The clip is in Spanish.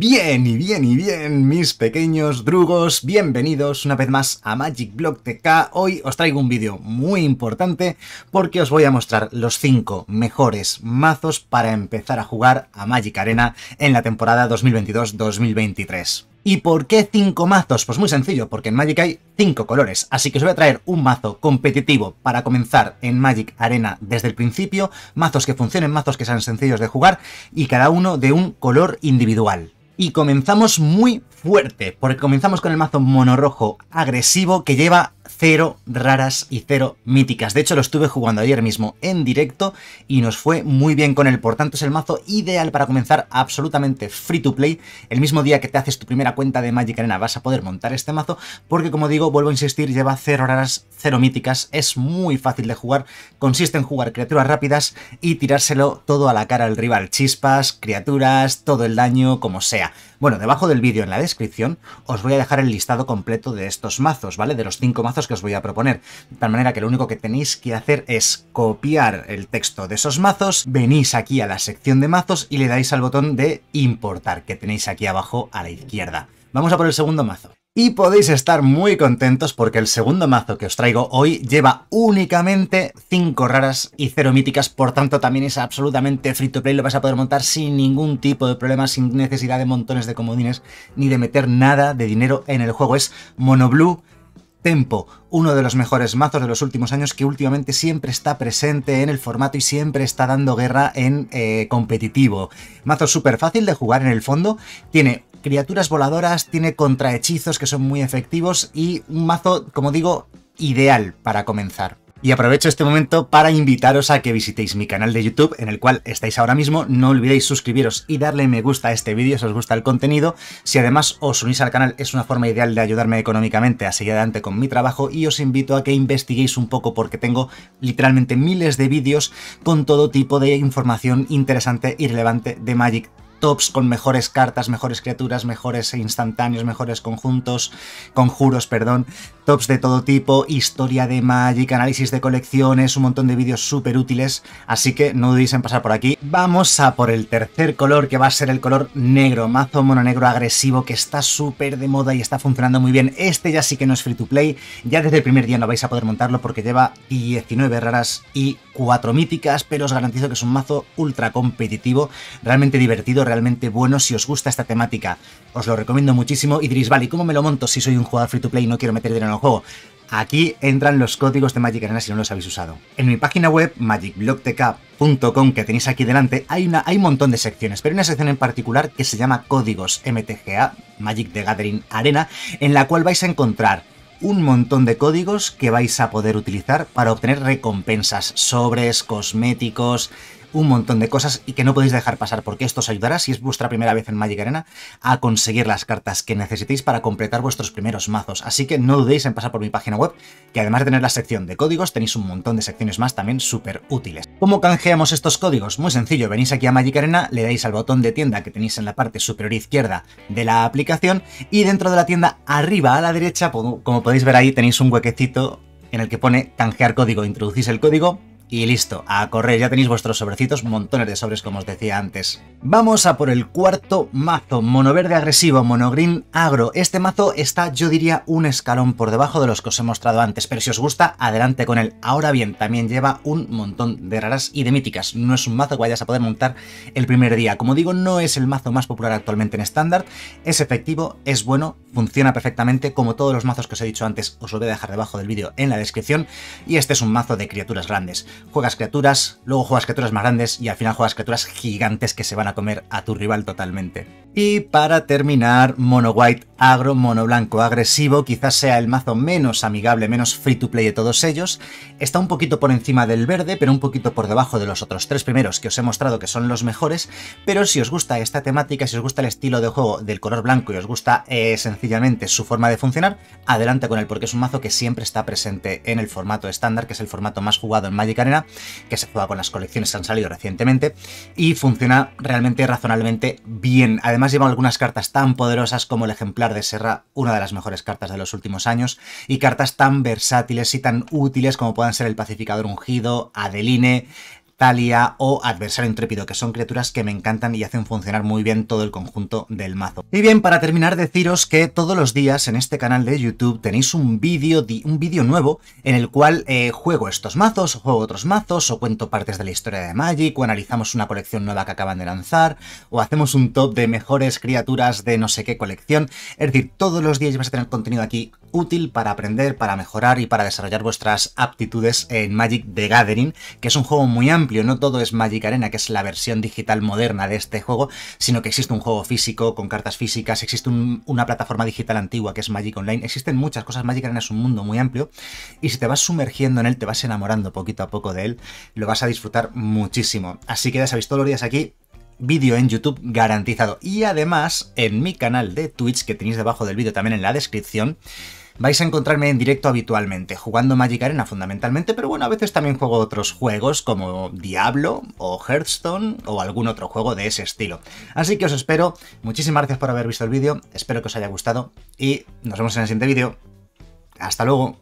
Bien y bien y bien, mis pequeños drugos, bienvenidos una vez más a Magic Block TK. Hoy os traigo un vídeo muy importante porque os voy a mostrar los 5 mejores mazos para empezar a jugar a Magic Arena en la temporada 2022-2023. ¿Y por qué 5 mazos? Pues muy sencillo, porque en Magic hay 5 colores, así que os voy a traer un mazo competitivo para comenzar en Magic Arena desde el principio, mazos que funcionen, mazos que sean sencillos de jugar y cada uno de un color individual. Y comenzamos muy fuerte, porque comenzamos con el mazo monorrojo agresivo que lleva cero raras y cero míticas. De hecho, lo estuve jugando ayer mismo en directo y nos fue muy bien con él. Por tanto, es el mazo ideal para comenzar absolutamente free to play. El mismo día que te haces tu primera cuenta de Magic Arena vas a poder montar este mazo, porque como digo, vuelvo a insistir, lleva cero raras, cero míticas. Es muy fácil de jugar, consiste en jugar criaturas rápidas y tirárselo todo a la cara al rival. Chispas, criaturas, todo el daño, como sea. Bueno, debajo del vídeo en la descripción os voy a dejar el listado completo de estos mazos, ¿vale? De los cinco mazos que os voy a proponer. De tal manera que lo único que tenéis que hacer es copiar el texto de esos mazos, venís aquí a la sección de mazos y le dais al botón de importar que tenéis aquí abajo a la izquierda. Vamos a por el segundo mazo. Y podéis estar muy contentos porque el segundo mazo que os traigo hoy lleva únicamente 5 raras y 0 míticas, por tanto también es absolutamente free to play, lo vas a poder montar sin ningún tipo de problema, sin necesidad de montones de comodines, ni de meter nada de dinero en el juego. Es monoblue Tempo, uno de los mejores mazos de los últimos años que últimamente siempre está presente en el formato y siempre está dando guerra en eh, competitivo. Mazo súper fácil de jugar en el fondo, tiene criaturas voladoras, tiene contrahechizos que son muy efectivos y un mazo, como digo, ideal para comenzar. Y aprovecho este momento para invitaros a que visitéis mi canal de YouTube, en el cual estáis ahora mismo. No olvidéis suscribiros y darle me gusta a este vídeo si os gusta el contenido. Si además os unís al canal es una forma ideal de ayudarme económicamente a seguir adelante con mi trabajo y os invito a que investiguéis un poco porque tengo literalmente miles de vídeos con todo tipo de información interesante y relevante de Magic tops con mejores cartas, mejores criaturas, mejores instantáneos, mejores conjuntos, conjuros, perdón, tops de todo tipo, historia de Magic, análisis de colecciones, un montón de vídeos súper útiles, así que no dudéis en pasar por aquí. Vamos a por el tercer color, que va a ser el color negro, mazo mono negro agresivo, que está súper de moda y está funcionando muy bien. Este ya sí que no es free to play, ya desde el primer día no vais a poder montarlo porque lleva 19 raras y 4 míticas, pero os garantizo que es un mazo ultra competitivo, realmente divertido, realmente bueno si os gusta esta temática. Os lo recomiendo muchísimo y diréis, vale, ¿cómo me lo monto si soy un jugador free to play y no quiero meter dinero en el juego? Aquí entran los códigos de Magic Arena si no los habéis usado. En mi página web, magicblocktk.com que tenéis aquí delante, hay, una, hay un montón de secciones, pero hay una sección en particular que se llama Códigos MTGA, Magic the Gathering Arena, en la cual vais a encontrar un montón de códigos que vais a poder utilizar para obtener recompensas, sobres, cosméticos, un montón de cosas y que no podéis dejar pasar porque esto os ayudará, si es vuestra primera vez en Magic Arena, a conseguir las cartas que necesitéis para completar vuestros primeros mazos. Así que no dudéis en pasar por mi página web, que además de tener la sección de códigos, tenéis un montón de secciones más también súper útiles. ¿Cómo canjeamos estos códigos? Muy sencillo, venís aquí a Magic Arena, le dais al botón de tienda que tenéis en la parte superior izquierda de la aplicación y dentro de la tienda arriba a la derecha, como podéis ver ahí, tenéis un huequecito en el que pone canjear código. Introducís el código, y listo, a correr, ya tenéis vuestros sobrecitos, montones de sobres como os decía antes. Vamos a por el cuarto mazo, mono verde agresivo, mono green agro. Este mazo está, yo diría, un escalón por debajo de los que os he mostrado antes, pero si os gusta, adelante con él. Ahora bien, también lleva un montón de raras y de míticas, no es un mazo que vayas a poder montar el primer día. Como digo, no es el mazo más popular actualmente en estándar, es efectivo, es bueno, funciona perfectamente, como todos los mazos que os he dicho antes, os lo voy a dejar debajo del vídeo en la descripción, y este es un mazo de criaturas grandes juegas criaturas, luego juegas criaturas más grandes y al final juegas criaturas gigantes que se van a comer a tu rival totalmente. Y para terminar, mono white agro, mono blanco agresivo, quizás sea el mazo menos amigable, menos free to play de todos ellos. Está un poquito por encima del verde, pero un poquito por debajo de los otros tres primeros que os he mostrado que son los mejores. Pero si os gusta esta temática, si os gusta el estilo de juego del color blanco y os gusta eh, sencillamente su forma de funcionar, adelante con él porque es un mazo que siempre está presente en el formato estándar, que es el formato más jugado en Magic Arena, que se juega con las colecciones que han salido recientemente y funciona realmente razonablemente bien. Además lleva algunas cartas tan poderosas como el ejemplar de Serra, una de las mejores cartas de los últimos años, y cartas tan versátiles y tan útiles como puedan ser el Pacificador Ungido, Adeline, Talia o Adversario Intrépido, que son criaturas que me encantan y hacen funcionar muy bien todo el conjunto del mazo. Y bien, para terminar, deciros que todos los días en este canal de YouTube tenéis un vídeo un vídeo nuevo en el cual eh, juego estos mazos, o juego otros mazos, o cuento partes de la historia de Magic, o analizamos una colección nueva que acaban de lanzar, o hacemos un top de mejores criaturas de no sé qué colección. Es decir, todos los días vais a tener contenido aquí útil para aprender, para mejorar y para desarrollar vuestras aptitudes en Magic the Gathering, que es un juego muy amplio no todo es Magic Arena, que es la versión digital moderna de este juego, sino que existe un juego físico con cartas físicas, existe una plataforma digital antigua que es Magic Online, existen muchas cosas, Magic Arena es un mundo muy amplio y si te vas sumergiendo en él, te vas enamorando poquito a poco de él, lo vas a disfrutar muchísimo. Así que ya sabéis, todos los días aquí vídeo en YouTube garantizado. Y además, en mi canal de Twitch, que tenéis debajo del vídeo también en la descripción, vais a encontrarme en directo habitualmente, jugando Magic Arena fundamentalmente, pero bueno, a veces también juego otros juegos como Diablo o Hearthstone o algún otro juego de ese estilo. Así que os espero, muchísimas gracias por haber visto el vídeo, espero que os haya gustado y nos vemos en el siguiente vídeo. ¡Hasta luego!